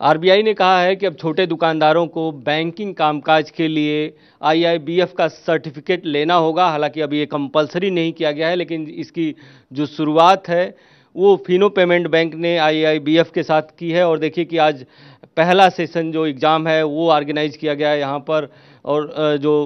RBI ने कहा है कि अब छोटे दुकानदारों को बैंकिंग कामकाज के लिए आईआईबीएफ का सर्टिफिकेट लेना होगा हालांकि अभी ये कंपलसरी नहीं किया गया है लेकिन इसकी जो शुरुआत है वो फिनो पेमेंट बैंक ने आईआईबीएफ के साथ की है और देखिए कि आज पहला सेशन जो एग्ज़ाम है वो ऑर्गेनाइज किया गया है यहाँ पर और जो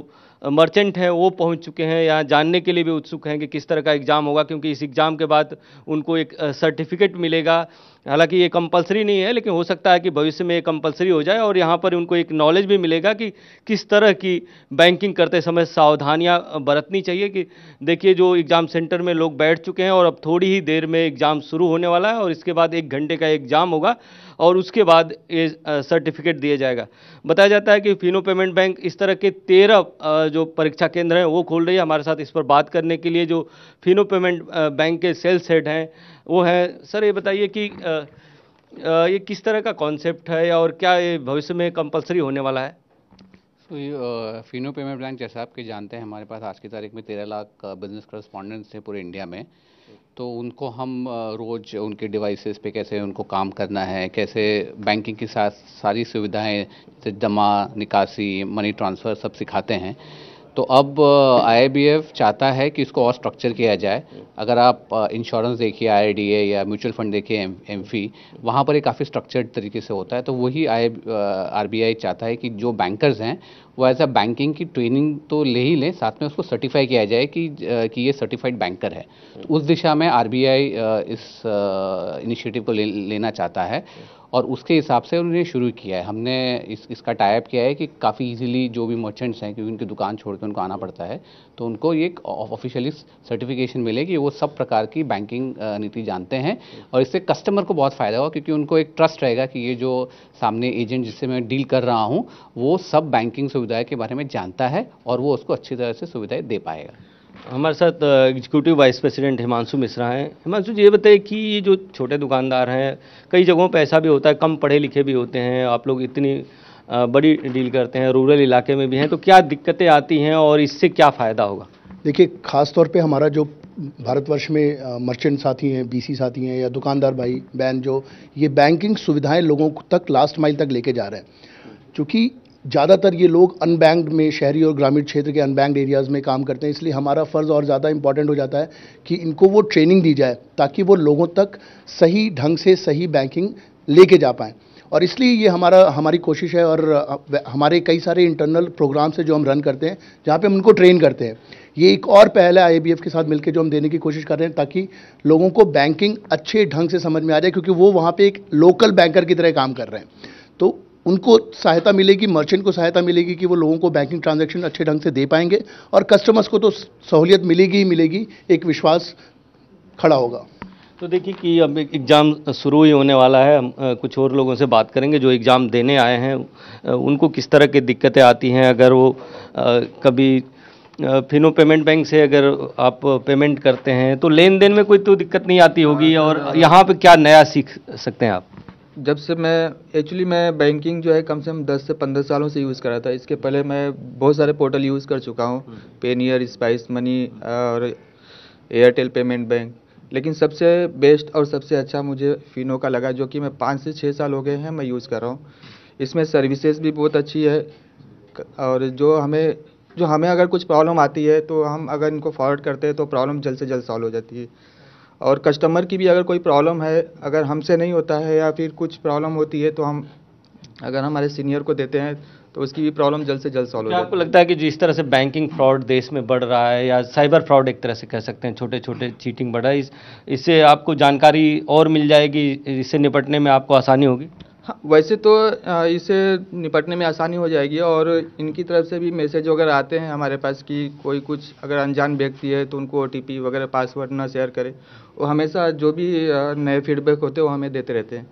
मर्चेंट हैं वो पहुंच चुके हैं यहाँ जानने के लिए भी उत्सुक हैं कि किस तरह का एग्ज़ाम होगा क्योंकि इस एग्ज़ाम के बाद उनको एक सर्टिफिकेट मिलेगा हालांकि ये कंपलसरी नहीं है लेकिन हो सकता है कि भविष्य में ये कंपलसरी हो जाए और यहाँ पर उनको एक नॉलेज भी मिलेगा कि किस तरह की बैंकिंग करते समय सावधानियाँ बरतनी चाहिए कि देखिए जो एग्ज़ाम सेंटर में लोग बैठ चुके हैं और अब थोड़ी ही देर में एग्ज़ाम शुरू होने वाला है और इसके बाद एक घंटे का एग्ज़ाम होगा और उसके बाद ये सर्टिफिकेट दिया जाएगा बताया जाता है कि फिनो पेमेंट बैंक इस तरह के तेरह जो परीक्षा केंद्र हैं वो खोल रही है हमारे साथ इस पर बात करने के लिए जो फिनो पेमेंट बैंक के सेल्स हेड हैं वो हैं सर ये बताइए कि ये किस तरह का कॉन्सेप्ट है और क्या ये भविष्य में कंपलसरी होने वाला है तो ये फिनो पेमेंट बैंक जैसा आपके जानते हैं हमारे पास आज की तारीख में तेरह लाख बिजनेस करस्पॉन्डेंट्स हैं पूरे इंडिया में तो उनको हम रोज़ उनके डिवाइसेस पे कैसे उनको काम करना है कैसे बैंकिंग की साथ सारी सुविधाएं जैसे जमा निकासी मनी ट्रांसफ़र सब सिखाते हैं तो अब आईबीएफ चाहता है कि इसको और स्ट्रक्चर किया जाए अगर आप इंश्योरेंस देखिए आई या म्यूचुअल फंड देखिए एमफी वहाँ पर ये काफ़ी स्ट्रक्चर्ड तरीके से होता है तो वही आई आरबीआई चाहता है कि जो बैंकर्स हैं वो ऐसा बैंकिंग की ट्रेनिंग तो ले ही लें साथ में उसको सर्टिफाई किया जाए कि कि ये सर्टिफाइड बैंकर है तो उस दिशा में आर इस इनिशिएटिव को ले, लेना चाहता है और उसके हिसाब से उन्होंने शुरू किया है हमने इस इसका टाइप किया है कि काफ़ी इजीली जो भी मर्चेंट्स हैं क्योंकि उनकी दुकान छोड़ के उनको आना पड़ता है तो उनको ये ऑफिशियली सर्टिफिकेशन मिले कि वो सब प्रकार की बैंकिंग नीति जानते हैं और इससे कस्टमर को बहुत फ़ायदा होगा क्योंकि उनको एक ट्रस्ट रहेगा कि ये जो सामने एजेंट जिससे मैं डील कर रहा हूँ वो सब बैंकिंग सुविधाएँ के बारे में जानता है और वो उसको अच्छी तरह से सुविधाएँ दे पाएगा हमारे साथ executive vice president Himanshu Mishra हैं हिमांशु जी ये बताइए कि ये जो छोटे दुकानदार हैं कई जगहों पर ऐसा भी होता है कम पढ़े लिखे भी होते हैं आप लोग इतनी बड़ी डील करते हैं रूरल इलाके में भी हैं तो क्या दिक्कतें आती हैं और इससे क्या फ़ायदा होगा देखिए खास तौर पे हमारा जो भारतवर्ष में मर्चेंट साथी हैं बीसी साथी हैं या दुकानदार भाई बहन जो ये बैंकिंग सुविधाएं लोगों तक लास्ट माइल तक लेके जा रहे हैं चूँकि ज़्यादातर ये लोग अनबैंक्ड में शहरी और ग्रामीण क्षेत्र के अनबैंक्ड एरियाज़ में काम करते हैं इसलिए हमारा फ़र्ज़ और ज़्यादा इंपॉर्टेंट हो जाता है कि इनको वो ट्रेनिंग दी जाए ताकि वो लोगों तक सही ढंग से सही बैंकिंग लेके जा पाएँ और इसलिए ये हमारा हमारी कोशिश है और हमारे कई सारे इंटरनल प्रोग्राम्स है जो हम रन करते हैं जहाँ पे हम उनको ट्रेन करते हैं ये एक और पहल है आई के साथ मिलकर जो हम देने की कोशिश कर रहे हैं ताकि लोगों को बैंकिंग अच्छे ढंग से समझ में आ जाए क्योंकि वो वहाँ पर एक लोकल बैंकर की तरह काम कर रहे हैं तो उनको सहायता मिलेगी मर्चेंट को सहायता मिलेगी कि वो लोगों को बैंकिंग ट्रांजैक्शन अच्छे ढंग से दे पाएंगे और कस्टमर्स को तो सहूलियत मिलेगी ही मिलेगी एक विश्वास खड़ा होगा तो देखिए कि अब एग्ज़ाम शुरू ही होने वाला है हम कुछ और लोगों से बात करेंगे जो एग्ज़ाम देने आए हैं उनको किस तरह की दिक्कतें आती हैं अगर वो कभी फिनो पेमेंट बैंक से अगर आप पेमेंट करते हैं तो लेन देन में कोई तो दिक्कत नहीं आती होगी हाँ, और हाँ, हाँ। यहाँ पे क्या नया सीख सकते हैं आप जब से मैं एक्चुअली मैं बैंकिंग जो है कम से कम दस से पंद्रह सालों से यूज़ कर रहा था इसके पहले मैं बहुत सारे पोर्टल यूज़ कर चुका हूँ पेनियर स्पाइस मनी और एयरटेल पेमेंट बैंक लेकिन सबसे बेस्ट और सबसे अच्छा मुझे फिनो का लगा जो कि मैं पाँच से छः साल हो गए हैं मैं यूज़ कर रहा हूँ इसमें सर्विसेज भी बहुत अच्छी है और जो हमें जो हमें अगर कुछ प्रॉब्लम आती है तो हम अगर इनको फॉरवर्ड करते हैं तो प्रॉब्लम जल्द से जल्द सॉल्व हो जाती है और कस्टमर की भी अगर कोई प्रॉब्लम है अगर हमसे नहीं होता है या फिर कुछ प्रॉब्लम होती है तो हम अगर हमारे सीनियर को देते हैं तो उसकी भी प्रॉब्लम जल्द से जल्द सॉल्व हो आपको लगता है कि जिस तरह से बैंकिंग फ्रॉड देश में बढ़ रहा है या साइबर फ्रॉड एक तरह से कह सकते हैं छोटे छोटे चीटिंग बढ़ा है इस इससे आपको जानकारी और मिल जाएगी इससे निपटने में आपको आसानी होगी हाँ वैसे तो इसे निपटने में आसानी हो जाएगी और इनकी तरफ से भी मैसेज वगैरह आते हैं हमारे पास कि कोई कुछ अगर अनजान व्यक्ति है तो उनको ओ टी पी वगैरह पासवर्ड ना शेयर करें वो हमेशा जो भी नए फीडबैक होते हैं वो हमें देते रहते हैं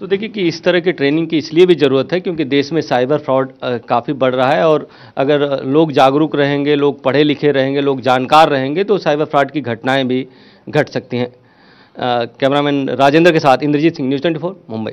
तो देखिए कि इस तरह के ट्रेनिंग की इसलिए भी ज़रूरत है क्योंकि देश में साइबर फ्रॉड काफ़ी बढ़ रहा है और अगर लोग जागरूक रहेंगे लोग पढ़े लिखे रहेंगे लोग जानकार रहेंगे तो साइबर फ्रॉड की घटनाएं भी घट सकती हैं कैमरामैन राजेंद्र के साथ इंद्रजीत सिंह न्यूज़ ट्वेंटी मुंबई